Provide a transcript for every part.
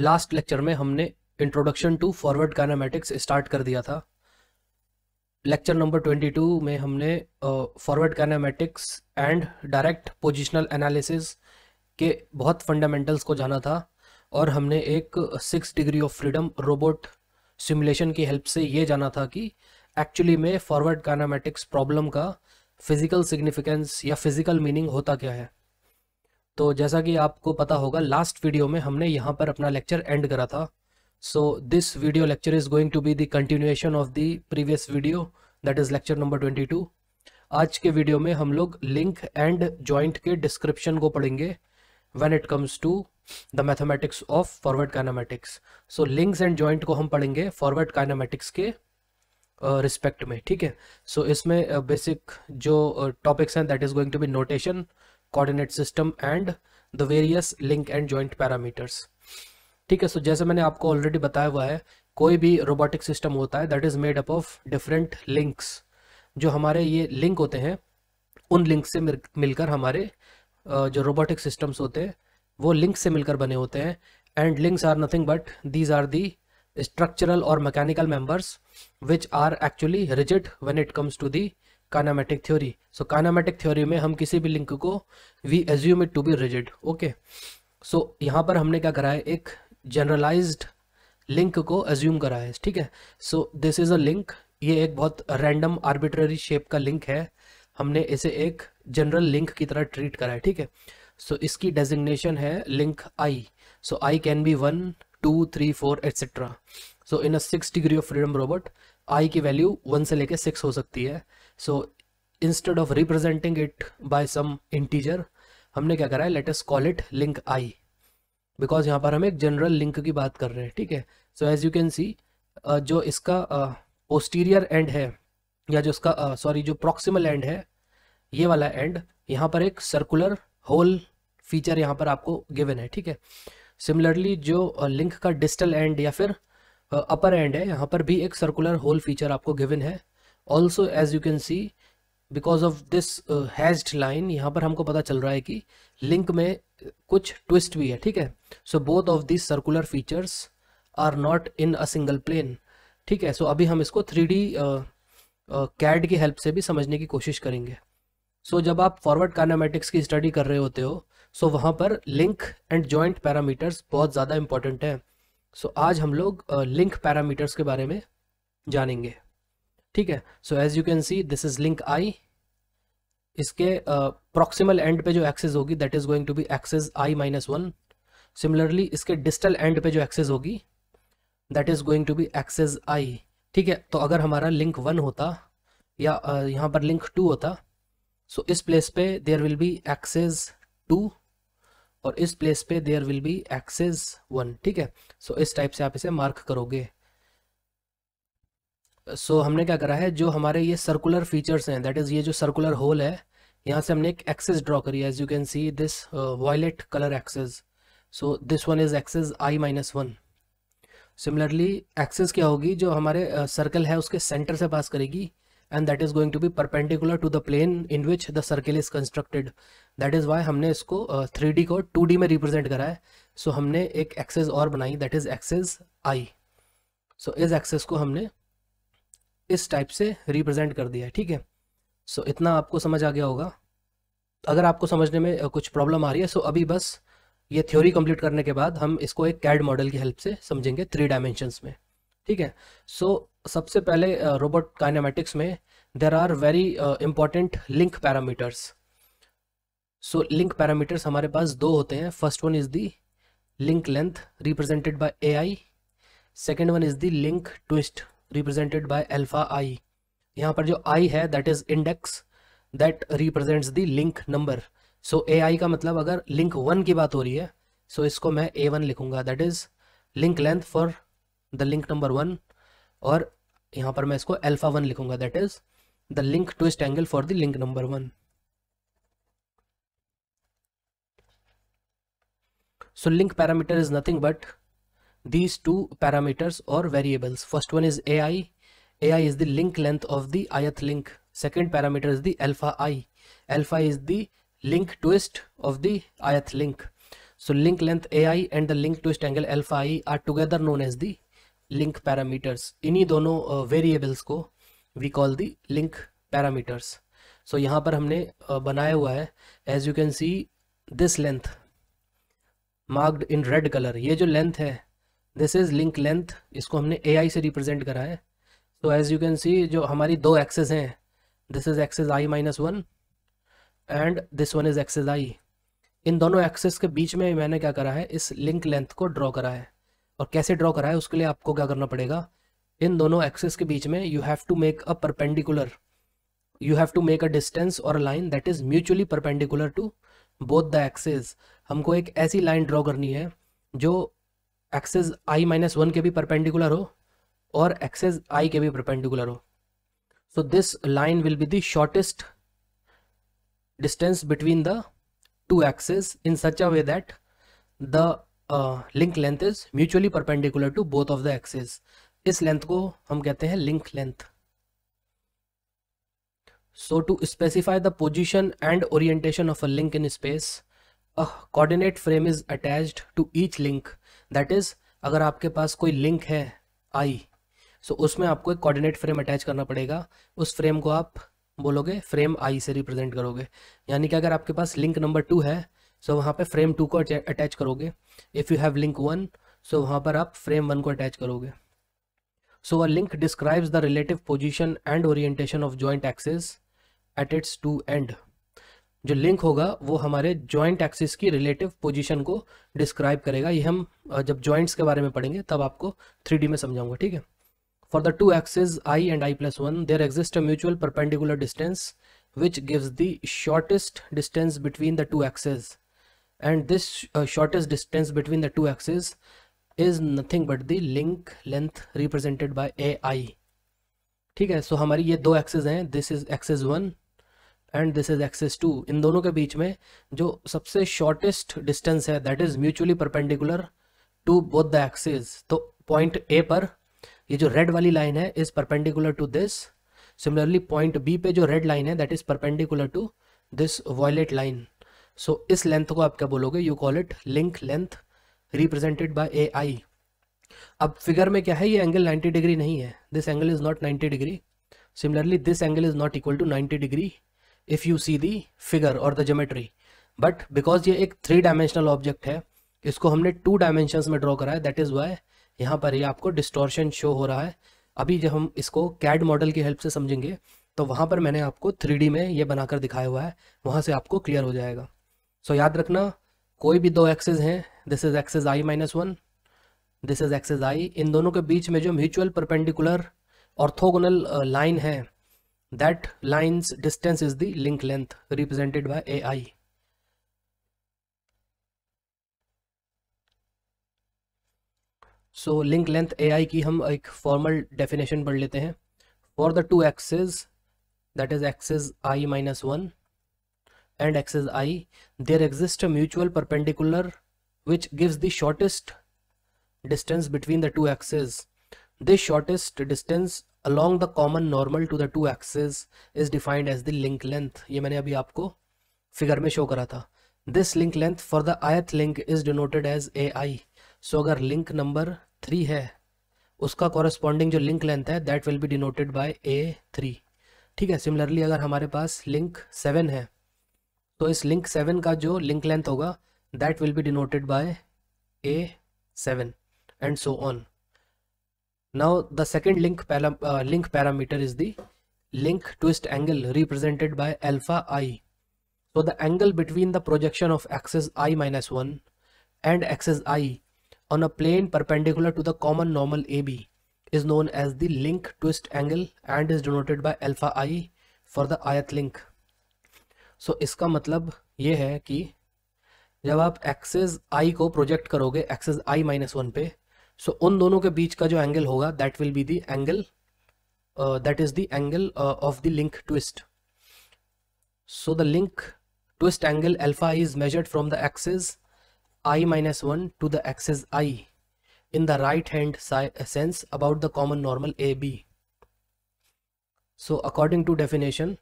Last lecture में हमने introduction to forward kinematics start कर दिया था लेक्चर नंबर 22 में हमने forward kinematics and direct positional analysis के बहुत फंडामेंटल्स को जाना था और हमने एक six degree of freedom robot simulation की हेल्प से ये जाना था कि एक्चुअली में फॉरवर्ड काइनामेटिक्स प्रॉब्लम का फिजिकल सिग्निफिकेंस या फिजिकल मीनिंग होता क्या है तो जैसा कि आपको पता होगा लास्ट वीडियो में हमने यहाँ पर अपना लेक्चर एंड करा था this video lecture is going to be the continuation of the previous video that is lecture number twenty two आज के वीडियो में हम लोग लिंक एंड जॉइंट के डिस्क्रिप्शन को पढ़ेंगे when it comes to the mathematics of forward kinematics so links and joint को हम पढ़ेंगे फॉरवर्ड काइनामेटिक्स के रिस्पेक्ट uh, में ठीक है सो so, इसमें बेसिक uh, जो टॉपिक्स हैं that is going to be notation coordinate system and the various link and joint parameters ठीक है सो जैसे मैंने आपको ऑलरेडी बताया हुआ है कोई भी रोबोटिक सिस्टम होता है that is made up of different links जो हमारे ये लिंक होते हैं उन लिंक से मिलकर हमारे जो रोबोटिक सिस्टम्स होते हैं वो लिंक से मिलकर बने होते हैं and links are nothing but these are the structural और mechanical members which are actually rigid when it comes to the kinematic theory so kinematic theory में हम किसी भी लिंक को we assume it to be rigid okay so यहाँ पर हमने क्या करा है एक जनरलाइज्ड लिंक को एज्यूम करा है ठीक है so this is a link ये एक बहुत रैंडम आर्बिट्ररी शेप का लिंक है हमने इसे एक जनरल लिंक की तरह ट्रीट करा है ठीक है सो so, इसकी डेजिग्नेशन है link I so I can be one two three four etcetera so in a six degree of freedom robot I की वैल्यू वन से लेके सिक्स हो सकती है so instead of representing it by some integer हमने क्या करा है let's call it link I because यहाँ पर हम एक जनरल लिंक की बात कर रहे हैं ठीक है so as you can see जो इसका पोस्टीरियर uh, एंड है या जो इसका सॉरी uh, जो प्रॉक्सिमल एंड है ये वाला एंड यहाँ पर एक सर्कुलर होल फीचर यहाँ पर आपको गिवन है ठीक है सिमिलरली जो लिंक uh, का डिस्टल एंड या फिर अपर एंड है यहाँ पर भी एक सर्कुलर होल फीचर आपको गिवन है also as you can see because of this hatched line यहाँ पर हमको पता चल रहा है कि लिंक में कुछ ट्विस्ट भी है ठीक है so both of this circular features are not in a single plane ठीक है सो so अभी हम इसको थ्री डी कैड की हेल्प से भी समझने की कोशिश करेंगे सो so जब आप फॉरवर्ड कार्नामेटिक्स की स्टडी कर रहे होते हो सो so वहाँ पर लिंक एंड जॉइंट पैरामीटर्स बहुत ज़्यादा इंपॉर्टेंट हैं सो so आज हम लोग लिंक uh, पैरामीटर्स के बारे में जानेंगे ठीक है so as you can see this is link I इसके प्रॉक्सिमल uh, एंड पे जो एक्सेस होगी that is going to be axis I minus one similarly इसके डिस्टल एंड पे जो एक्सेस होगी that is going to be axis आई ठीक है तो अगर हमारा लिंक वन होता या uh, यहाँ पर लिंक टू होता सो so इस प्लेस पे there will be axis two और इस प्लेस पे there will be axis one ठीक है सो so इस टाइप से आप इसे मार्क करोगे सो so, हमने क्या करा है जो हमारे ये सर्कुलर फीचर्स हैं दैट इज़ ये जो सर्कुलर होल है यहाँ से हमने एक एक्सेस ड्रॉ करी है as you can see this violet colour axis so this one is axis I minus one similarly axis क्या होगी जो हमारे सर्कल uh, है उसके सेंटर से पास करेगी and that is going to be perpendicular to the plane in which the circle is constructed that is why हमने इसको थ्री uh, को टू डी में रिप्रेजेंट करा है सो so, हमने एक एक्सेस और बनाई that is axis I so इस एक्सेस को हमने इस टाइप से रिप्रेजेंट कर दिया है ठीक है सो इतना आपको समझ आ गया होगा अगर आपको समझने में कुछ प्रॉब्लम आ रही है सो अभी बस ये थ्योरी कंप्लीट करने के बाद हम इसको एक कैड मॉडल की हेल्प से समझेंगे थ्री डायमेंशंस में ठीक है सो सबसे पहले रोबोट काइनामेटिक्स में there are very important link parameters so link parameters हमारे पास दो होते हैं first one is the link length represented by A I second one is the link twist represented by alpha I यहाँ पर जो आई है that is index that represents the link number so A I का मतलब अगर link one की बात हो रही है सो so इसको मैं ए वन लिखूंगा that is link length for the link number one और यहाँ पर मैं इसको अल्फा वन लिखूंगा that is the link twist angle for the link number one so link parameter is nothing but these two parameters or variables. First one is AI. AI is the link length of the ith link. Second parameter is the alpha i. Alpha is the link twist of the ith link. So link length AI and the link twist angle alpha i are together known as the link parameters. इन्हीं dono uh, variables ko we call the link parameters. So yahan par humne uh, banaya hua hai as you can see this length marked in red color. ye jo length hai this is link length इसको हमने A से represent करा है so as you can see जो हमारी दो access हैं this is access I minus one and this one is access आई इन दोनों एक्सेस के बीच में मैंने क्या करा है इस लिंक लेंथ को ड्रॉ करा है और कैसे ड्रॉ करा है उसके लिए आपको क्या करना पड़ेगा इन दोनों एक्सेस के बीच में you have to make a perpendicular you have to make a distance और a line that is mutually perpendicular to both the axis हमको एक ऐसी लाइन ड्रॉ करनी है जो एक्सेस आई माइनस वन के भी परपेंडिकुलर हो और एक्सेस आई के भी परपेंडिकुलर हो so this line will be the distance between the two axis in such a way that the link length is mutually perpendicular to both of the access इस length को हम कहते हैं link length so to specify the position and orientation of a link in space coordinate frame is attach to each link that is अगर आपके पास कोई link है आई सो तो so उसमें आपको एक कोऑर्डिनेट फ्रेम अटैच करना पड़ेगा उस फ्रेम को आप बोलोगे फ्रेम आई से रिप्रेजेंट करोगे यानी कि अगर आपके पास लिंक नंबर टू है सो तो so वहाँ पे फ्रेम टू को अटैच करोगे if you have link one so वहाँ पर आप फ्रेम वन को अटैच करोगे सो a link describes the relative position and orientation of joint axis at its two end जो लिंक होगा वो हमारे जॉइंट एक्सिस की रिलेटिव पोजीशन को डिस्क्राइब करेगा ये हम जब जॉइंट्स के बारे में पढ़ेंगे तब आपको थ्री में समझाऊंगा ठीक है for the two axis I and I plus one there exist a mutual perpendicular distance which gives the shortest distance between the two axes and this shortest distance between the two axes is nothing but the link length represented by A I ठीक है so so हमारी ये दो axes हैं this is axes one and this is axis two इन दोनों के बीच में जो सबसे शॉर्टेस्ट डिस्टेंस है that is mutually perpendicular to both the axis तो पॉइंट ए पर ये जो रेड वाली लाइन है is perpendicular to this similarly point B पे जो रेड लाइन है that is perpendicular to this violet line so इस लेंथ को आप क्या बोलोगे you call it link length represented by A आई अब फिगर में क्या है ये एंगल 90 डिग्री नहीं है this angle is not 90 degree similarly this angle is not equal to 90 degree if you see the figure और द जोमेट्री बट बिकॉज ये एक थ्री डायमेंशनल ऑब्जेक्ट है इसको हमने टू डायमेंशन में ड्रॉ करा है दैट इज़ वाई यहाँ पर ये आपको डिस्टोर्शन शो हो रहा है अभी जब हम इसको कैड मॉडल की हेल्प से समझेंगे तो वहाँ पर मैंने आपको थ्री में ये बनाकर दिखाया हुआ है वहाँ से आपको क्लियर हो जाएगा सो so, याद रखना कोई भी दो एक्सेज हैं this is axes I minus one this is axes I इन दोनों के बीच में जो म्यूचुअल परपेंडिकुलर ऑर्थोगोनल लाइन है that line's distance is the link length represented by AI. So link length A की हम एक फॉर्मल डेफिनेशन पढ़ लेते हैं for the two axes that is access I minus one and access I there exist a mutual perpendicular which gives the shortest distance between the two axes this shortest distance along the common normal to the two axes is defined as the link length ये मैंने अभी आपको figure में show करा था this link length for the ith link is denoted as A I so अगर link number three है उसका कॉरस्पॉन्डिंग जो लिंक लेंथ है that will be denoted by A three ठीक है सिमिलरली अगर हमारे पास लिंक सेवन है तो इस लिंक सेवन का जो लिंक लेंथ होगा that will be denoted by A seven and so on Now the second link, param uh, link parameter is the link twist angle represented by alpha i. So the angle between the projection of axis i minus 1 and axis i on a plane perpendicular to the common normal AB is known as the link twist angle and is denoted by alpha i for the ith link. So iska matlab ye hai ki जब आप access आई को project करोगे axis आई minus one पे सो उन दोनों के बीच का जो एंगल होगा that will be the angle that is the angle of the link twist so the link twist angle alpha is measured from the access I minus one to the access I in the right hand sense about the common normal A B so according to definition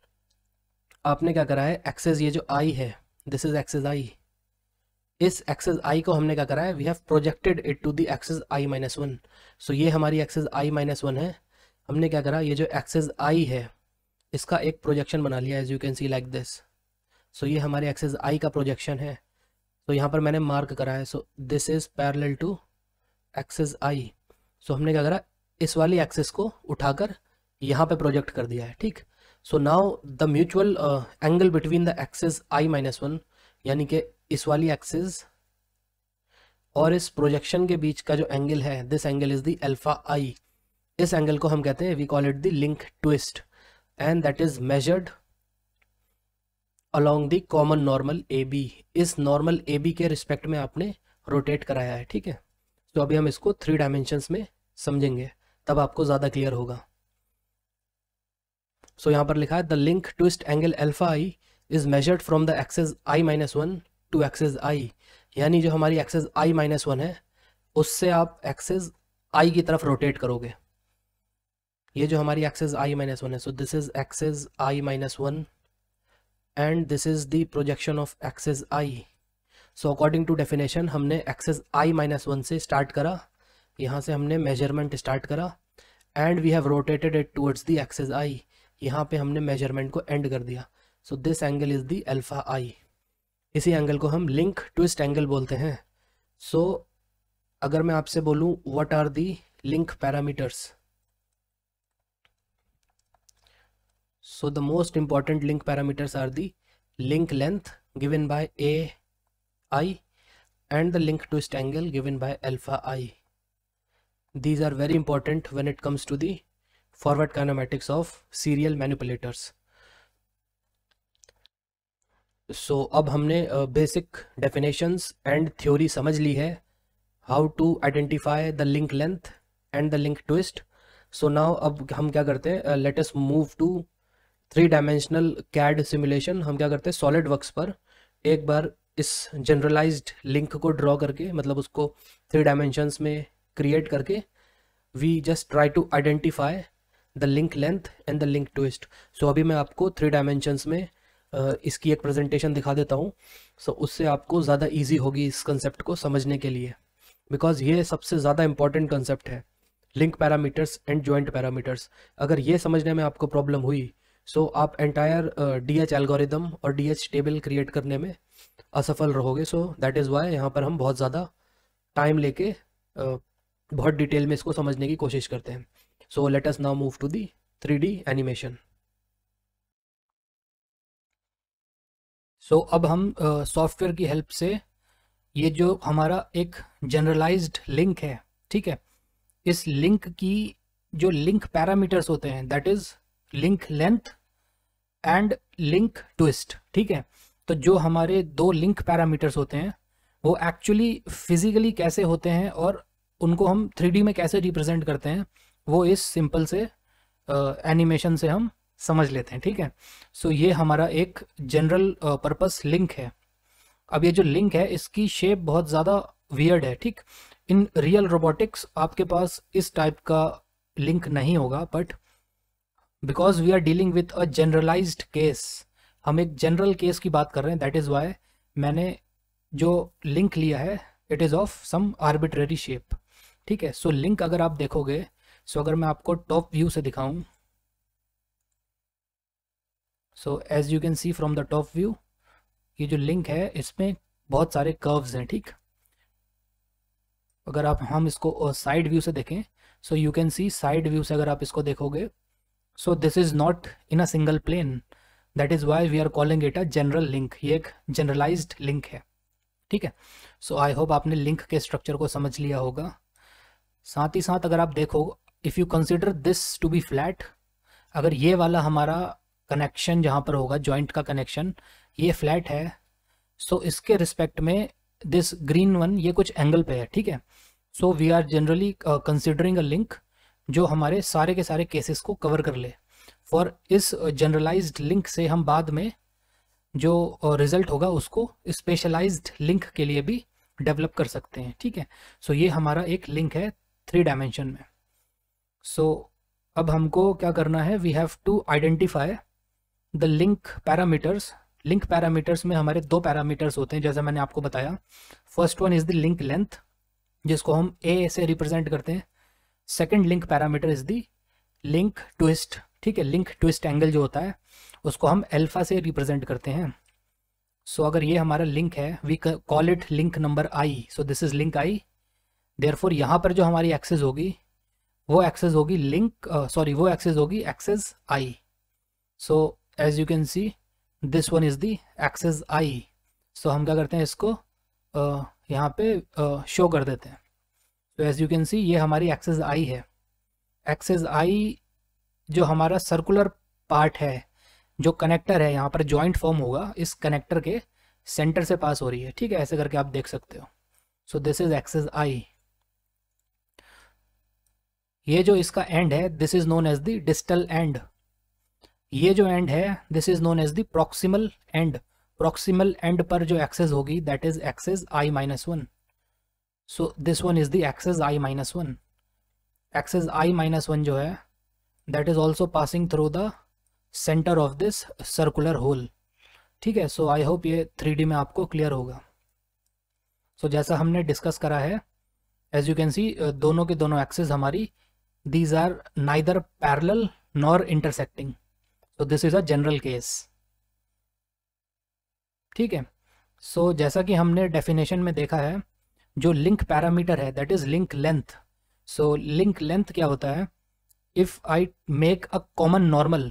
आपने क्या करा है access ये जो I है this is access I इस access आई को हमने क्या करा है we have projected it to the access I minus one so ये हमारी एक्सेस आई माइनस वन है हमने क्या करा ये जो एक्सेस आई है इसका एक प्रोजेक्शन बना लिया as you can see like this so ये हमारे एक्सेस आई का प्रोजेक्शन है तो so, यहाँ पर मैंने मार्क करा है so this is parallel to access I so हमने क्या करा इस वाली एक्सेस को उठाकर यहाँ पे प्रोजेक्ट कर दिया है ठीक so now the mutual angle between the access I minus one यानी कि इस वाली एक्सिस और इस प्रोजेक्शन के बीच का जो एंगल है this angle is the alpha I इस एंगल को हम कहते हैं we call it the link twist and that is measured along the common normal A B इस नॉर्मल ए बी के रिस्पेक्ट में आपने रोटेट कराया है ठीक है तो अभी हम इसको थ्री डायमेंशंस में समझेंगे तब आपको ज़्यादा क्लियर होगा सो so, यहाँ पर लिखा है the link twist angle alpha I is measured from the access I minus one to access I यानी जो हमारी एक्सेस आई माइनस वन है उससे आप एक्सेस आई की तरफ रोटेट करोगे ये जो हमारी एक्सेस आई माइनस वन है so this is access I minus one and this is the projection of access I so according to definition हमने एक्सेस आई माइनस वन से स्टार्ट करा यहाँ से हमने मेजरमेंट स्टार्ट करा and we have rotated it towards the access I यहाँ पे हमने मेजरमेंट को एंड कर दिया so this angle is the alpha I इसी एंगल को हम लिंक ट्विस्ट एंगल बोलते हैं सो so, अगर मैं आपसे बोलूं what are the link parameters so the most important link parameters are the link length given by A I and the link twist angle given by alpha I these are very important when it comes to the forward kinematics of serial manipulators so so, अब हमने basic definitions and theory समझ ली है how to identify the link length and the link twist so now अब हम क्या करते हैं let's move to three dimensional CAD simulation हम क्या करते हैं सॉलिड वर्क्स पर एक बार इस जनरलाइज्ड लिंक को ड्रॉ करके मतलब उसको थ्री डायमेंशंस में क्रिएट करके we just try to identify the link length and the link twist so अभी मैं आपको थ्री डायमेंशंस में इसकी एक प्रेजेंटेशन दिखा देता हूँ सो so, उससे आपको ज़्यादा ईजी होगी इस कंसेप्ट को समझने के लिए बिकॉज ये सबसे ज़्यादा इंपॉर्टेंट कंसेप्ट है link parameters and joint parameters अगर ये समझने में आपको प्रॉब्लम हुई सो so आप एंटायर डी एच एल्गोरिदम और डी एच टेबल क्रिएट करने में असफल रहोगे सो दैट इज़ वाई यहाँ पर हम बहुत ज़्यादा टाइम लेके uh, बहुत डिटेल में इसको समझने की कोशिश करते हैं so let us now move to the three D animation so अब हम सॉफ्टवेयर की हेल्प से ये जो हमारा एक जनरलाइज्ड लिंक है ठीक है इस लिंक की जो लिंक पैरामीटर्स होते हैं that is link length and link twist ठीक है तो जो हमारे दो लिंक पैरामीटर्स होते हैं वो एक्चुअली फिजिकली कैसे होते हैं और उनको हम थ्री में कैसे रिप्रेजेंट करते हैं वो इस सिंपल से एनिमेशन uh, से हम समझ लेते हैं ठीक है सो ये हमारा एक जनरल पर्पस लिंक है अब ये जो लिंक है इसकी शेप बहुत ज़्यादा वियर्ड है ठीक इन रियल रोबोटिक्स आपके पास इस टाइप का लिंक नहीं होगा but because we are dealing with a generalized case हम एक जनरल केस की बात कर रहे हैं दैट इज़ वाई मैंने जो लिंक लिया है it is of some arbitrary shape ठीक है सो so, लिंक अगर आप देखोगे सो so अगर मैं आपको टॉप व्यू से दिखाऊं so as you can see from the top view ये जो लिंक है इसमें बहुत सारे कर्व्स हैं ठीक अगर आप हम इसको साइड व्यू से देखें so you can see side view से अगर आप इसको देखोगे so this is not in a single plane that is why we are calling it a general link ये एक जनरलाइज्ड लिंक है ठीक है सो आई होप आपने लिंक के स्ट्रक्चर को समझ लिया होगा साथ ही साथ अगर आप देखो if you consider this to be flat अगर ये वाला हमारा कनेक्शन जहाँ पर होगा जॉइंट का कनेक्शन ये फ्लैट है सो so इसके रिस्पेक्ट में दिस ग्रीन वन ये कुछ एंगल पे है ठीक है so we are generally considering a link जो हमारे सारे के सारे केसेस को कवर कर ले फॉर इस जनरलाइज लिंक से हम बाद में जो रिजल्ट uh, होगा उसको स्पेशलाइज्ड लिंक के लिए भी डेवलप कर सकते हैं ठीक है सो so, ये हमारा एक लिंक है थ्री डायमेंशन में सो so, अब हमको क्या करना है we have to identify the link parameters link parameters में हमारे दो पैरामीटर्स होते हैं जैसे मैंने आपको बताया first one is the link length जिसको हम ए से रिप्रेजेंट करते हैं second link parameter is the link twist ठीक है लिंक ट्विस्ट एंगल जो होता है उसको हम एल्फ़ा से रिप्रेजेंट करते हैं सो so, अगर ये हमारा लिंक है we call it link number I so this is link I for यहाँ पर जो हमारी एक्सेस होगी वो एक्सेस होगी लिंक सॉरी वो एक्सेस होगी axes I so as you can see this one is the axes आई सो हम क्या करते हैं इसको uh, यहाँ पे शो uh, कर देते हैं तो एज़ यू कैन सी ये हमारी एक्सेस आई है एक्सेस आई जो हमारा सर्कुलर पार्ट है जो कनेक्टर है यहाँ पर जॉइंट फॉर्म होगा इस कनेक्टर के सेंटर से पास हो रही है ठीक है ऐसे करके आप देख सकते हो so this is access I ये जो इसका एंड है this is known as the distal end ये जो एंड है this is known as the proximal end proximal end पर जो एक्सेस होगी that is access I minus one so this one is the access I minus one axes I minus one जो है that is also passing through the centre of this circular whole ठीक है so I hope ये three में आपको clear होगा सो so, जैसा हमने डिस्कस करा है एज यू कैन सी दोनों के दोनों एक्सेस हमारी these are neither parallel nor intersecting so this is a general case ठीक है सो so, जैसा कि हमने डेफिनेशन में देखा है जो लिंक पैरामीटर है that is link length so link length क्या होता है if I make a common normal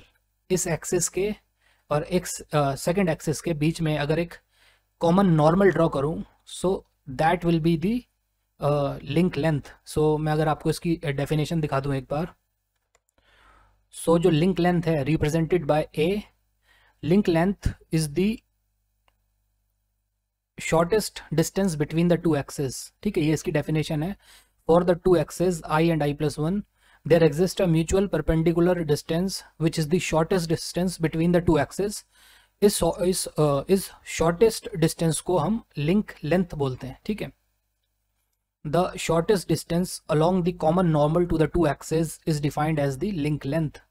इस एक्सिस के और एक सेकेंड uh, एक्सिस के बीच में अगर एक कॉमन नॉर्मल ड्रॉ करूं so that will be the link length so मैं अगर आपको इसकी डेफिनेशन दिखा दूं एक बार सो जो लिंक लेंथ है represented by A link length is the shortest distance between the two axes ठीक है ये इसकी डेफिनेशन है for the two access I and I plus one there exist a mutual perpendicular distance which is the shortest distance between the two axes इस इस इस shortest distance को हम लिंक लेंथ बोलते हैं ठीक है the shortest distance along the common normal to the two axes is defined as the link length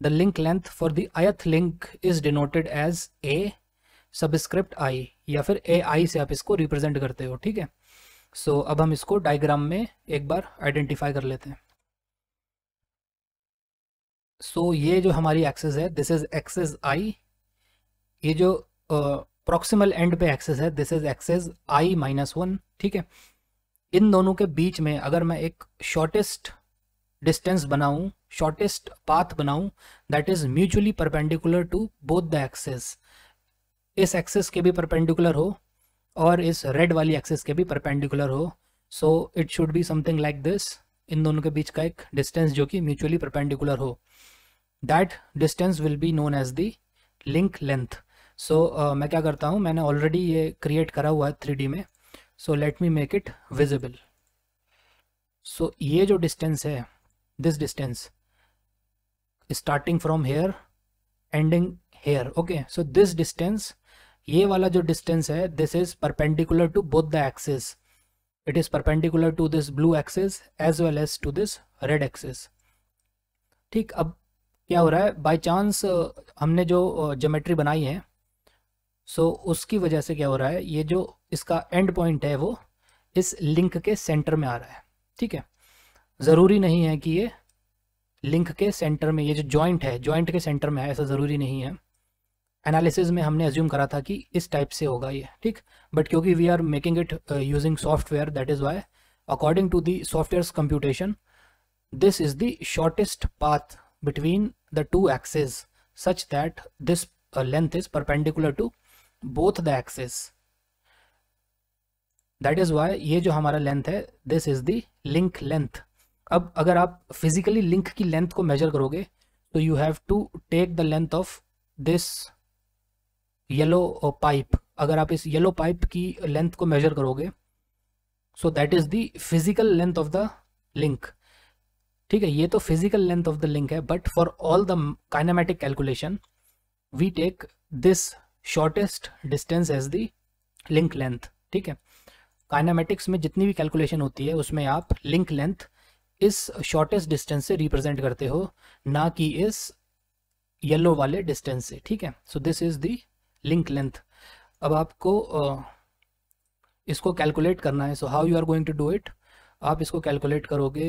the link length for the ith link is denoted as a subscript i या फिर ए आई से आप इसको represent करते हो ठीक है so so, अब हम इसको डायग्राम में एक बार आइडेंटिफाई कर लेते हैं सो so, ये जो हमारी एक्सेस है दिस इज एक्सेस आई ये जो प्रॉक्सिमल एंड पे एक्सेस है this is access I minus one ठीक है इन दोनों के बीच में अगर मैं एक शॉर्टेस्ट डिस्टेंस बनाऊं शॉर्टेस्ट पाथ बनाऊं that is mutually perpendicular to both the access इस एक्सेस के भी परपेंडिकुलर हो और इस रेड वाली एक्सेस के भी परपेंडिकुलर हो so it should be something like this इन दोनों के बीच का एक डिस्टेंस जो कि म्यूचुअली परपेंडिकुलर हो that distance will be known as the link length so मैं क्या करता हूँ मैंने ऑलरेडी ये क्रिएट करा हुआ है थ्री में so let me make it visible so ये जो डिस्टेंस है this distance starting from here ending here okay so this distance ये वाला जो डिस्टेंस है this is perpendicular to both the axes it is perpendicular to this blue axes as well as to this red axes ठीक अब क्या हो रहा है बाई चांस हमने जो जोमेट्री बनाई है सो so उसकी वजह से क्या हो रहा है ये जो इसका एंड पॉइंट है वो इस लिंक के सेंटर में आ रहा है ठीक है ज़रूरी नहीं है कि ये लिंक के सेंटर में ये जो ज्वाइंट है ज्वाइंट के सेंटर में है ऐसा ज़रूरी नहीं है एनालिसिस में हमने एज्यूम करा था कि इस टाइप से होगा ये ठीक बट क्योंकि we are making it using software that is why according to the software computation this is the shortest path between the two axes such that this length is perpendicular to both the axes that is why ये जो हमारा length है this is the link length अब अगर आप physically link की length को measure करोगे तो you have to take the length of this yellow pipe अगर आप इस येलो पाइप की लेंथ को मेजर करोगे so that is the physical length of the link ठीक है ये तो physical length of the link है but for all the kinematic calculation we take this shortest distance as the link length ठीक है kinematics में जितनी भी कैलकुलेशन होती है उसमें आप लिंक लेंथ इस शॉर्टेस्ट डिस्टेंस से रिप्रेजेंट करते हो ना कि इस येलो वाले डिस्टेंस से ठीक है so this is the link length अब आपको इसको कैलकुलेट करना है so how you are going to do it आप इसको कैलकुलेट करोगे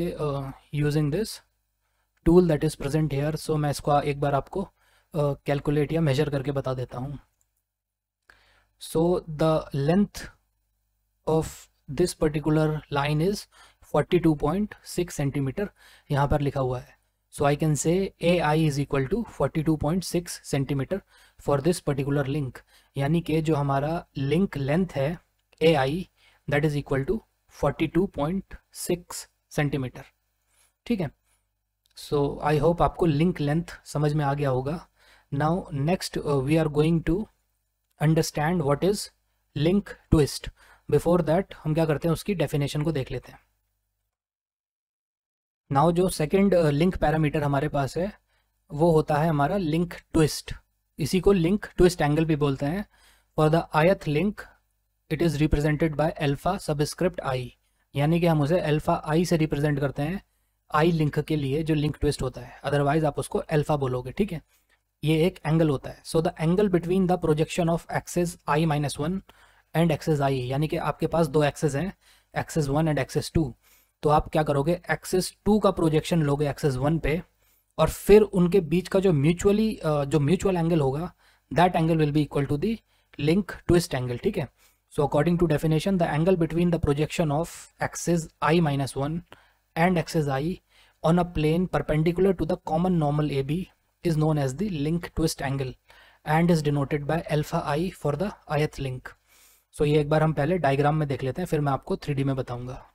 using this tool that is present here so मैं इसको एक बार आपको कैलकुलेट uh, या मेजर करके बता देता हूँ so the length of this particular line is 42.6 centimetre यहाँ पर लिखा हुआ है so I can say A I is equal to forty two point six centimetre for this particular link यानी कि जो हमारा लिंक लेंथ है A I that is equal to forty two point six centimetre ठीक है so I hope आपको link length समझ में आ गया होगा now next we are going to understand what is link twist before that हम क्या करते हैं उसकी डेफिनेशन को देख लेते हैं नाउ जो सेकंड लिंक पैरामीटर हमारे पास है वो होता है हमारा लिंक ट्विस्ट इसी को लिंक ट्विस्ट एंगल भी बोलते हैं for the ith link it is represented by alpha subscript I यानी कि हम उसे अल्फा आई से रिप्रेजेंट करते हैं आई लिंक के लिए जो लिंक ट्विस्ट होता है अदरवाइज आप उसको अल्फा बोलोगे ठीक है ये एक एंगल होता है so the angle between the projection of access I minus one and access I यानी कि आपके पास दो एक्सेस हैं axes one and axes two तो आप क्या करोगे एक्सेस टू का प्रोजेक्शन लोगे एक्सेस वन पे और फिर उनके बीच का जो म्यूचुअली जो म्यूचुअल एंगल होगा that angle will be equal to the link twist angle ठीक है so according to definition the angle between the projection of access I minus one and access I on a plane perpendicular to the common normal A B is known as the link twist angle and is denoted by alpha I for the ith link so ये एक बार हम पहले diagram में देख लेते हैं फिर मैं आपको थ्री डी में बताऊंगा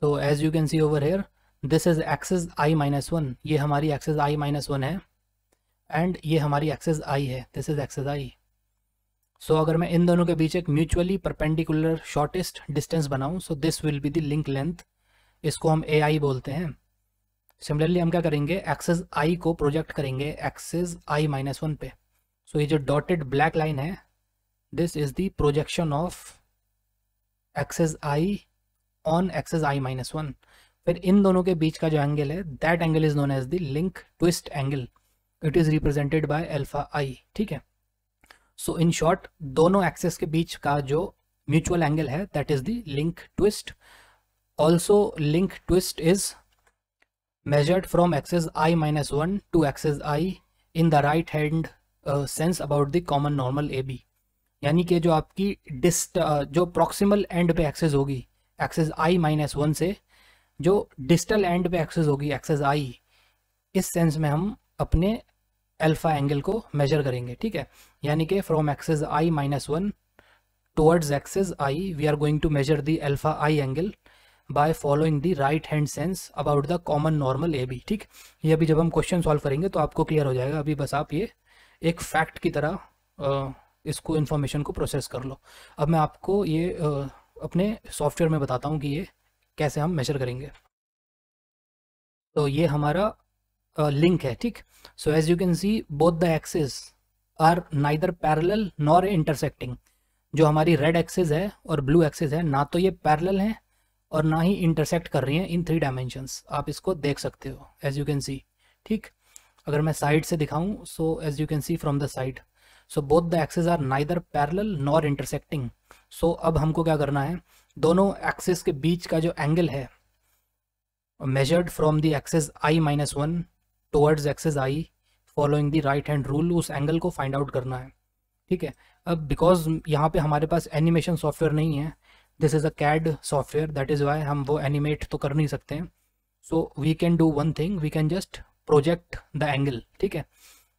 so as you can see over here this is access I minus one ये हमारी एक्सेस आई माइनस वन है एंड ये हमारी एक्सेस आई है this is access I so अगर मैं इन दोनों के बीच एक म्यूचुअली परपेंडिकुलर शॉर्टेस्ट डिस्टेंस बनाऊँ so this will be the link length इसको हम ए आई बोलते हैं सिमिलरली हम क्या करेंगे एक्सेस आई को प्रोजेक्ट करेंगे एक्सेस आई माइनस वन पे सो so, ये जो डॉटेड ब्लैक लाइन है this is the projection of access I on axes I minus one फिर इन दोनों के बीच का जो एंगल है that angle is known as the link twist angle it is represented by alpha I ठीक है सो इन शॉर्ट दोनों एक्सेस के बीच का जो म्यूचुअल एंगल है that is the link twist also link twist is measured from access I minus one to access I in the right hand sense about the common normal A B यानी कि जो आपकी डिस्ट uh, जो proximal end पे axes होगी axes आई minus one से जो डिस्टल एंड पे एक्सेस होगी एक्सेस आई इस सेंस में हम अपने अल्फा एंगल को मेजर करेंगे ठीक है यानी कि from access I minus one towards axes I we are going to measure the alpha I angle by following the right hand sense about the common normal A B ठीक ये अभी जब हम क्वेश्चन सॉल्व करेंगे तो आपको clear हो जाएगा अभी बस आप ये एक फैक्ट की तरह इसको इन्फॉर्मेशन को प्रोसेस कर लो अब मैं आपको ये अपने सॉफ्टवेयर में बताता हूँ कि ये कैसे हम मेजर करेंगे तो ये हमारा लिंक है ठीक so as you can see both the axes are neither parallel nor intersecting जो हमारी रेड एक्सेस है और ब्लू एक्सेस है ना तो ये पैरेलल हैं और ना ही इंटरसेक्ट कर रही हैं इन थ्री डायमेंशंस आप इसको देख सकते हो एज यू कैन सी ठीक अगर मैं साइड से दिखाऊं so as you can see from the side so both the axes are neither parallel nor intersecting so so, अब हमको क्या करना है दोनों एक्सेस के बीच का जो एंगल है measured from the access I minus one towards axes I following the right hand rule उस एंगल को फाइंड आउट करना है ठीक है अब बिकॉज यहाँ पे हमारे पास एनिमेशन सॉफ्टवेयर नहीं है this is a CAD software that is why हम वो एनिमेट तो कर नहीं सकते हैं so we can do one thing we can just project the angle ठीक है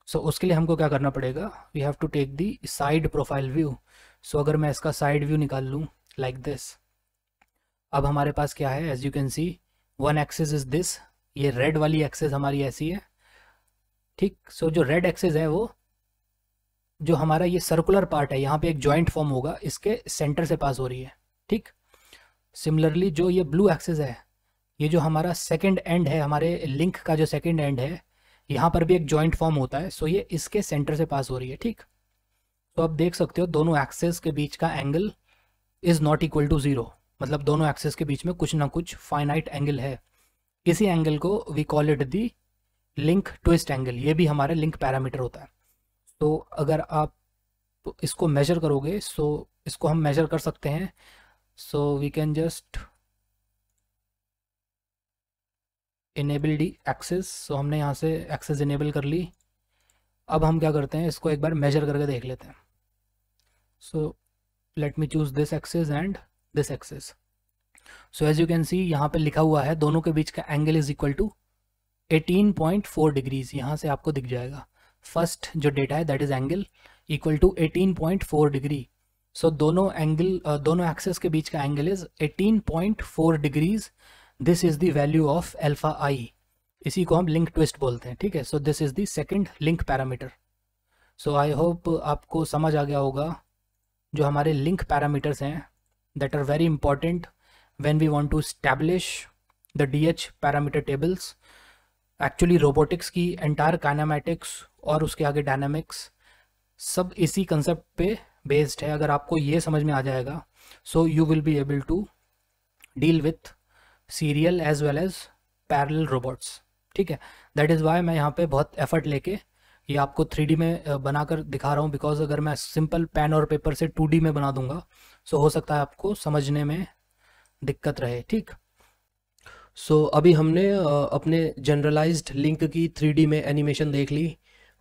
सो so, उसके लिए हमको क्या करना पड़ेगा we have to take the side profile view so so, अगर मैं इसका साइड व्यू निकाल लूँ लाइक दिस अब हमारे पास क्या है as you can see one axes is this ये रेड वाली एक्सेस हमारी ऐसी है ठीक सो so, जो रेड एक्सेस है वो जो हमारा ये सर्कुलर पार्ट है यहाँ पे एक जॉइंट फॉर्म होगा इसके सेंटर से पास हो रही है ठीक सिमिलरली जो ये ब्लू एक्सेस है ये जो हमारा सेकेंड एंड है हमारे लिंक का जो सेकेंड एंड है यहाँ पर भी एक जॉइंट फॉर्म होता है सो ये इसके सेंटर से पास हो रही है ठीक तो आप देख सकते हो दोनों एक्सेस के बीच का angle is not equal to zero मतलब दोनों एक्सेस के बीच में कुछ ना कुछ फाइनाइट एंगल है इसी एंगल को we call it the link twist angle ये भी हमारा लिंक पैरामीटर होता है तो अगर आप इसको मेजर करोगे सो so इसको हम मेजर कर सकते हैं so we can just enable the axes so हमने यहाँ से एक्सेस इनेबल कर ली अब हम क्या करते हैं इसको एक बार मेजर करके देख लेते हैं so let me choose this axis and this axis so as you can see यहाँ पर लिखा हुआ है दोनों के बीच का angle is equal to 18.4 degrees यहाँ से आपको दिख जाएगा फर्स्ट जो डेटा है that is angle equal to eighteen point four degree so दोनों एंगल दोनों एक्सेस के बीच का angle is eighteen point four degrees this is the value of alpha I इसी को हम लिंक ट्विस्ट बोलते हैं ठीक है so this is the second link parameter so I hope आपको समझ आ गया होगा जो हमारे लिंक पैरामीटर्स हैं that are very important when we want to establish the DH parameter tables actually robotics की एंटायर कानामेटिक्स और उसके आगे डायनामिक्स सब इसी कंसेप्ट पे बेस्ड है अगर आपको ये समझ में आ जाएगा so you will be able to deal with serial as well as parallel robots ठीक है दैट इज़ वाई मैं यहाँ पे बहुत एफर्ट लेके ये आपको थ्री में बनाकर दिखा रहा हूँ बिकॉज अगर मैं सिंपल पेन और पेपर से टू में बना दूंगा सो हो सकता है आपको समझने में दिक्कत रहे ठीक सो so, अभी हमने अपने जनरलाइज्ड लिंक की थ्री में एनिमेशन देख ली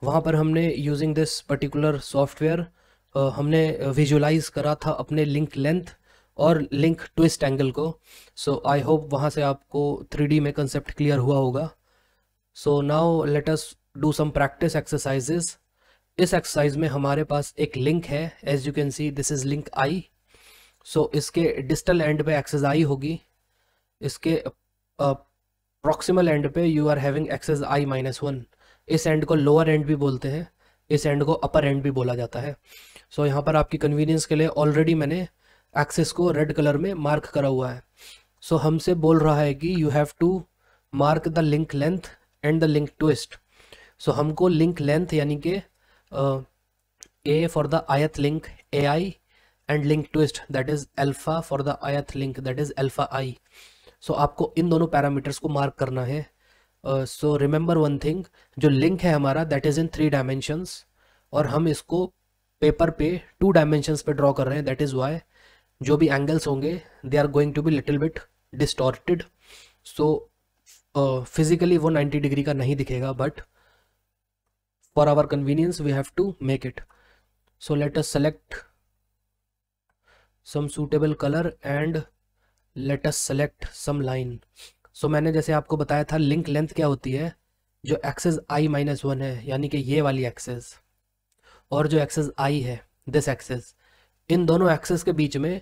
वहाँ पर हमने यूजिंग दिस पर्टिकुलर सॉफ्टवेयर हमने विजुलाइज करा था अपने लिंक लेंथ और लिंक ट्विस्ट एंगल को सो आई होप वहाँ से आपको थ्री में कंसेप्ट क्लियर हुआ होगा so now let us do some practice exercises इस एक्सरसाइज में हमारे पास एक लिंक है as you can see this is link I so इसके डिस्टल एंड पे एक्सेस आई होगी इसके प्रॉक्सिमल एंड पे you are having axes I minus one इस एंड को लोअर एंड भी बोलते हैं इस एंड को अपर एंड भी बोला जाता है सो so, यहाँ पर आपकी कन्वीनियंस के लिए ऑलरेडी मैंने एक्सेस को रेड कलर में मार्क करा हुआ है सो so, हमसे बोल रहा है कि you have to mark the link length and the link twist so हमको लिंक लेंथ यानी कि A for the ith link A I and link twist that is alpha for the ith link that is alpha I so आपको इन दोनों parameters को mark करना है so remember one thing जो लिंक है हमारा that is in three dimensions और हम इसको पेपर पे टू डायमेंशंस पे ड्रॉ कर रहे हैं दैट इज़ वाई जो भी एंगल्स होंगे they are going to be little bit distorted so physically वो नाइन्टी डिग्री का नहीं दिखेगा but for our convenience we have to make it so let us select some suitable color and let us select some line so so, मैंने जैसे आपको बताया था link length क्या होती है जो एक्सेस आई माइनस वन है यानी कि ये वाली एक्सेस और जो एक्सेस आई है दिस एक्सेस इन दोनों एक्सेस के बीच में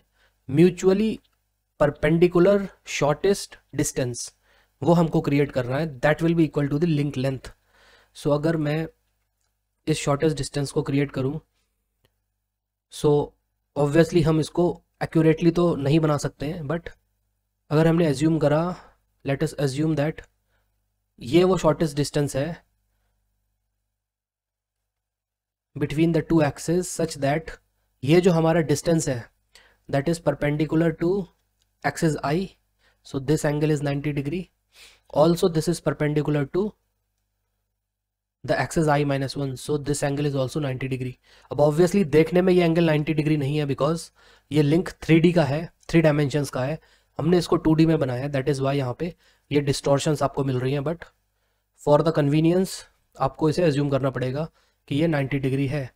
म्यूचुअली परपेंडिकुलर शॉर्टेस्ट डिस्टेंस वो हमको क्रिएट करना है that will be equal to the link length so अगर मैं इस शॉर्टेस्ट डिस्टेंस को क्रिएट करूँ सो ऑब्वियसली हम इसको एक्यूरेटली तो नहीं बना सकते हैं बट अगर हमने एज्यूम करा लेट अस एज्यूम दैट ये वो शॉर्टेस्ट डिस्टेंस है between the two axes such that ये जो हमारा डिस्टेंस है that is perpendicular to access I so this angle is 90 degree also this is perpendicular to the axes I minus one so this angle is also 90 degree अब obviously देखने में ये angle 90 degree नहीं है because ये three 3D का है three dimensions का है हमने इसको 2D में बनाया दैट इज वाई यहाँ पे ये distortions आपको मिल रही हैं बट फॉर द कन्वीनियंस आपको इसे एज्यूम करना पड़ेगा कि ये 90 डिग्री है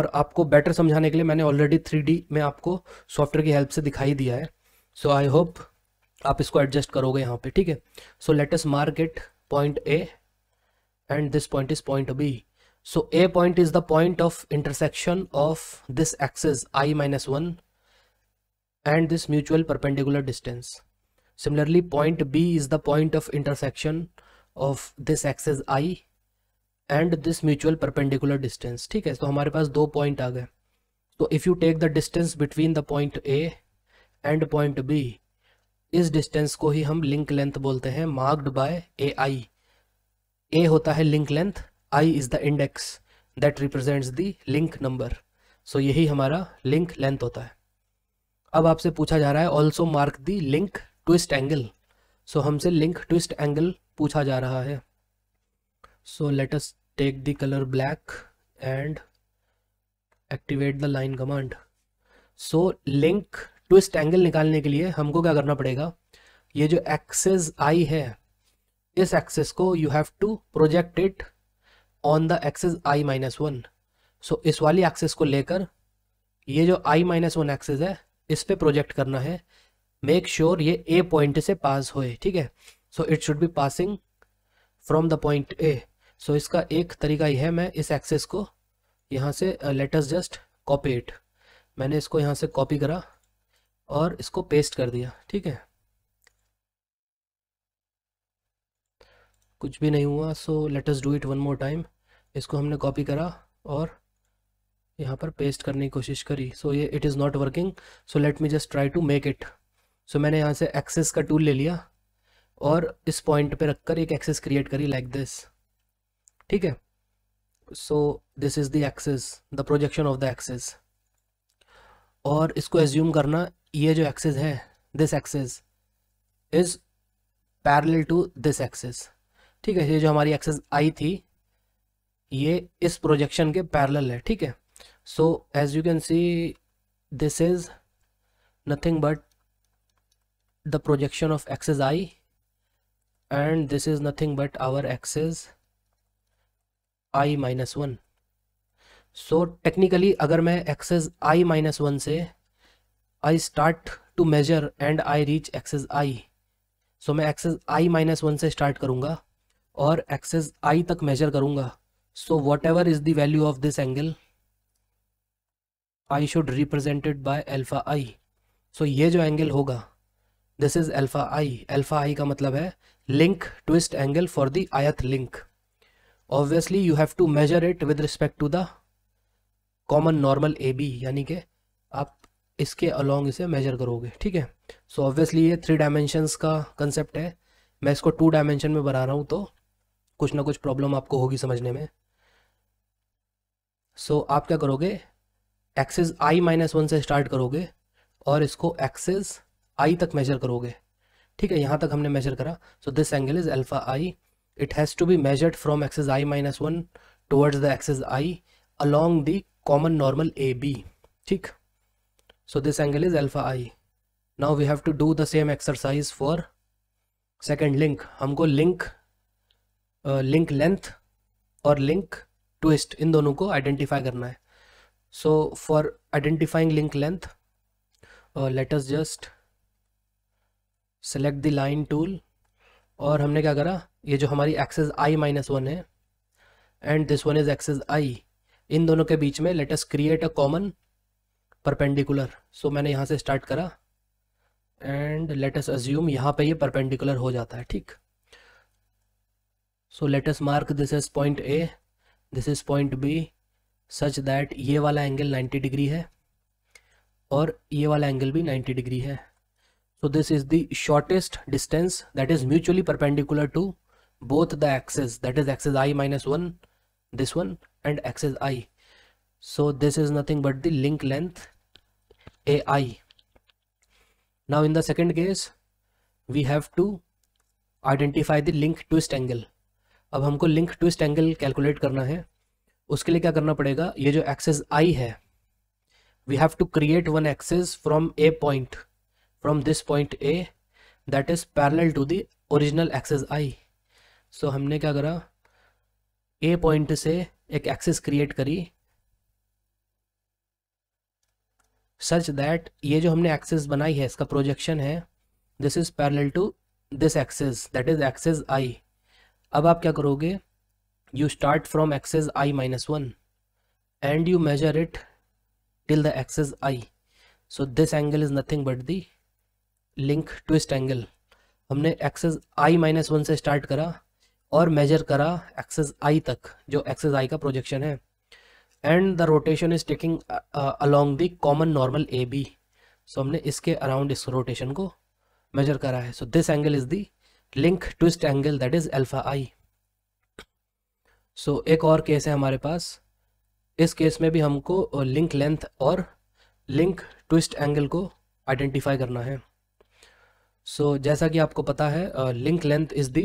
और आपको बेटर समझाने के लिए मैंने ऑलरेडी 3D में आपको सॉफ्टवेयर की हेल्प से दिखाई दिया है सो आई होप आप इसको एडजस्ट करोगे यहाँ पे ठीक है so latest market point A and this point is point B. So A point is the point of intersection of this axis i minus 1 and this mutual perpendicular distance. Similarly, point B is the point of intersection of this axis i and this mutual perpendicular distance theek hai so hamare paas do point aa gaye so if you take the distance between the point a and point b is distance ko hi hum link length bolte hain marked by ai A होता है link length I is the index that represents the link number so यही हमारा link length होता है अब आपसे पूछा जा रहा है also mark the link twist angle so हमसे लिंक ट्विस्ट एंगल पूछा जा रहा है so let us take the colour black and activate the line command so link twist angle निकालने के लिए हमको क्या करना पड़ेगा ये जो एक्सेस आई है इस एक्सेस को you have to project it on the access I minus one so इस वाली एक्सेस को लेकर ये जो आई माइनस वन एक्सेस है इस पर प्रोजेक्ट करना है मेक श्योर sure ये ए पॉइंट से पास होए ठीक है so it should be passing from the point A so इसका एक तरीका यह है मैं इस एक्सेस को यहाँ से लेटस जस्ट कॉपी इट मैंने इसको यहाँ से कॉपी करा और इसको पेस्ट कर दिया ठीक है कुछ भी नहीं हुआ so let us do it one more time इसको हमने कॉपी करा और यहाँ पर पेस्ट करने की कोशिश करी सो ये it is not working so let me just try to make it so मैंने यहाँ से एक्सेस का टूल ले लिया और इस पॉइंट पे रखकर एक एक्सेस क्रिएट करी लाइक दिस ठीक है so this is the axis the projection of the axis और इसको एज्यूम करना ये जो एक्सेस है this axis is parallel to this axis ठीक है ये जो हमारी एक्सेस आई थी ये इस प्रोजेक्शन के पैरेलल है ठीक है so as you can see this is nothing but the projection of access I and this is nothing but our axis I minus one so technically अगर मैं एक्सेस आई माइनस वन से I start to measure and I reach axis I so मैं axis आई minus one से start करूंगा और axis i तक measure करूंगा so whatever is the value of this angle I should represented by alpha I so ये जो angle होगा this is alpha i alpha i का मतलब है link twist angle for the ith link obviously you have to measure it with respect to the common normal A B यानी कि आप इसके अलॉन्ग इसे मेजर करोगे ठीक है सो so ऑब्वियसली ये थ्री डायमेंशंस का कंसेप्ट है मैं इसको टू डायमेंशन में बना रहा हूँ तो कुछ ना कुछ प्रॉब्लम आपको होगी समझने में सो so, आप क्या करोगे एक्सेस आई माइनस वन से स्टार्ट करोगे और इसको एक्सेस आई तक मेजर करोगे ठीक है यहाँ तक हमने मेजर करा so this angle is alpha i it has to be measured from access I minus one towards the access i the common normal A B ठीक so this angle is alpha i now we have to do the same exercise for second link हमको link link length और link twist इन दोनों को identify करना है so for identifying link length let us just select the line tool और हमने क्या करा ये जो हमारी एक्सेस आई माइनस वन है and this one is access आई इन दोनों के बीच में let us create a common perpendicular so मैंने यहाँ से स्टार्ट करा एंड लेट अस अज्यूम यहाँ पे ये परपेंडिकुलर हो जाता है ठीक so let us mark this as point A this is point B such that ये वाला angle 90 degree है और ये वाला angle भी 90 degree है so this is the shortest distance that is mutually perpendicular to both the axes that is axis i minus 1 this one and axis i so this is nothing but the link length ai now in the second case we have to identify the link twist angle अब हमको link twist angle calculate करना है उसके लिए क्या करना पड़ेगा ये जो एक्सेस आई है we have to create one axis from a point from this point A that is parallel to the original axis I so हमने क्या करा ए पॉइंट से एक एक्सेस क्रिएट करी सच दैट ये जो हमने एक्सेस बनाई है इसका प्रोजेक्शन है this is parallel to this axis that is access i अब आप क्या करोगे you start from access I minus one and you measure it till the access I so this angle is nothing but the link twist angle हमने access आई minus one से start करा और major करा access i तक जो axis आई का projection है and the rotation is taking along the common normal A B so हमने इसके अराउंड इस रोटेशन को मेजर करा है so this angle is the link twist angle that is alpha i so एक और केस है हमारे पास इस केस में भी हमको लिंक लेंथ और लिंक ट्विस्ट एंगल को आइडेंटिफाई करना है सो so, जैसा कि आपको पता है link length is the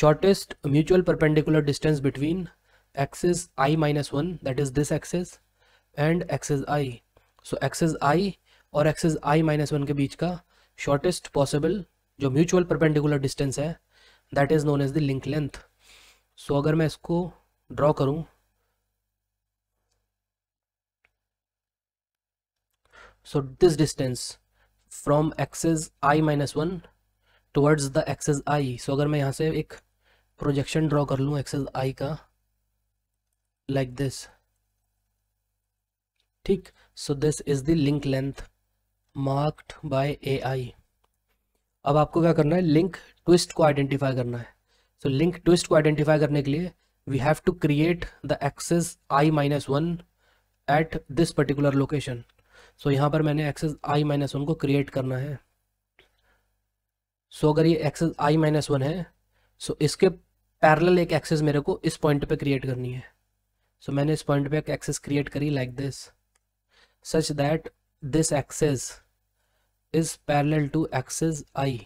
shortest mutual perpendicular distance between axis I minus one that is this axis and access I so axis i और एक्सेस आई माइनस वन के बीच का शॉर्टेस्ट पॉसिबल जो म्यूचुअल परपेंडिकुलर डिस्टेंस है that is known as the link length so अगर मैं इसको draw करूं so this distance from access I minus one towards the access I so अगर मैं यहाँ से एक प्रोजेक्शन ड्रॉ कर लू एक्सेस आई का लाइक like दिस ठीक so this is the link length marked by A आई अब आपको क्या करना है लिंक ट्विस्ट को आइडेंटिफाई करना है सो लिंक ट्विस्ट को आइडेंटिफाई करने के लिए we have to create the access I minus one at this particular location so यहाँ पर मैंने एक्सेस आई माइनस वन को क्रिएट करना है सो so, अगर ये एक्सेस आई माइनस वन है सो so इसके पैरल एक एक्सेस मेरे को इस पॉइंट पे क्रिएट करनी है सो so, मैंने इस पॉइंट पे एक एक्सेस क्रिएट करी like this such that this axis is parallel to access आई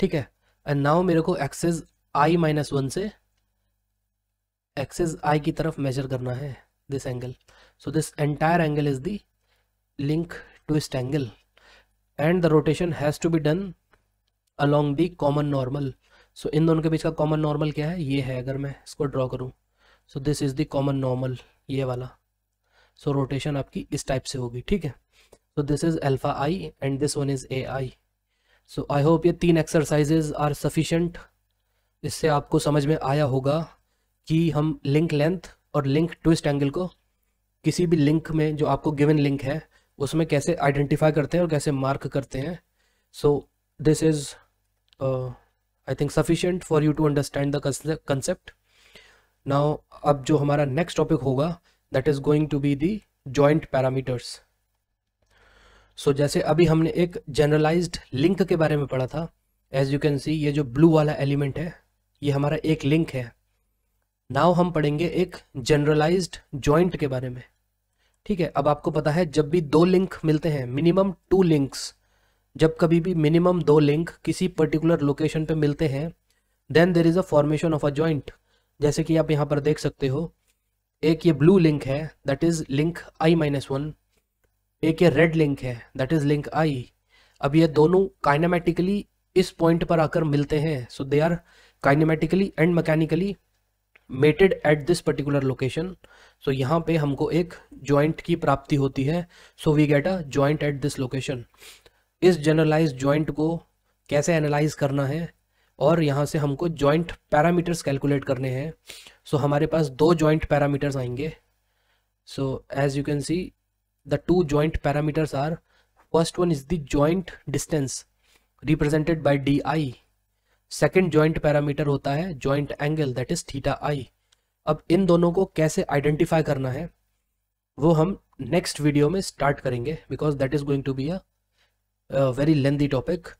ठीक है एंड नाउ मेरे को एक्सेस आई माइनस वन से एक्सेस आई की तरफ मेजर करना है this angle so this entire angle is the link twist angle and the rotation has to be done along the common normal so इन दोनों के बीच का कॉमन नॉर्मल क्या है ये है अगर मैं इसको ड्रॉ करूँ so this is the common normal ये वाला सो so, रोटेशन आपकी इस टाइप से होगी ठीक है so this is alpha i and this one is A I so I hope ये तीन एक्सरसाइजेज आर सफिशेंट इससे आपको समझ में आया होगा कि हम लिंक लेंथ और लिंक ट्विस्ट एंगल को किसी भी लिंक में जो आपको गिवन लिंक है उसमें कैसे आइडेंटिफाई करते हैं और कैसे मार्क करते हैं so this is I think sufficient for you to understand the concept now अब जो हमारा नेक्स्ट टॉपिक होगा that is going to be the joint parameters so so, जैसे अभी हमने एक जनरलाइज्ड लिंक के बारे में पढ़ा था एज यू कैन सी ये जो ब्लू वाला एलिमेंट है ये हमारा एक लिंक है नाव हम पढ़ेंगे एक जनरलाइज्ड जॉइंट के बारे में ठीक है अब आपको पता है जब भी दो लिंक मिलते हैं मिनिमम टू लिंक्स जब कभी भी मिनिमम दो लिंक किसी पर्टिकुलर लोकेशन पे मिलते हैं then there is a formation of a joint जैसे कि आप यहाँ पर देख सकते हो एक ये ब्लू लिंक है that is link i minus one एक ये रेड लिंक है दैट इज लिंक आई अब ये दोनों काइनामेटिकली इस पॉइंट पर आकर मिलते हैं so they are kinematically and mechanically mated at this particular location so यहाँ पे हमको एक ज्वाइंट की प्राप्ति होती है so we get a joint at this location इस जनरलाइज जॉइंट को कैसे एनालाइज करना है और यहाँ से हमको जॉइंट पैरामीटर्स कैलकुलेट करने हैं सो so, हमारे पास दो ज्वाइंट पैरामीटर्स आएंगे so as you can see the two joint parameters are first one is the joint distance represented by di second joint parameter hota hai joint angle that is theta i ab in dono ko kaise identify karna hai wo hum next video mein start karenge because that is going to be a, a very lengthy topic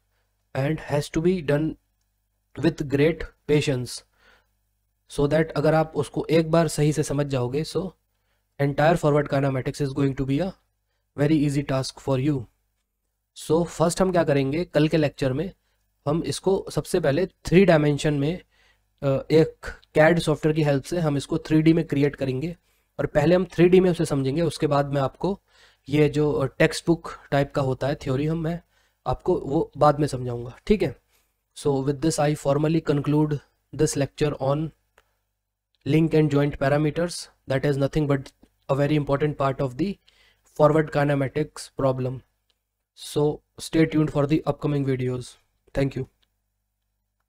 and has to be done with great patience so that agar aap usko ek bar sahi se samajh jaoge so entire forward kinematics is going to be a very easy task for you. So first हम क्या करेंगे कल के lecture में हम इसको सबसे पहले थ्री डायमेंशन में एक कैड सॉफ्टवेयर की हेल्प से हम इसको थ्री में क्रिएट करेंगे और पहले हम थ्री में उसे समझेंगे उसके बाद मैं आपको ये जो टेक्स्ट बुक टाइप का होता है थ्योरी हम मैं आपको वो बाद में समझाऊंगा ठीक है so with this I formally conclude this lecture on link and joint parameters that is nothing but a very important part of the forward kinematics problem. So stay tuned for the upcoming videos. Thank you.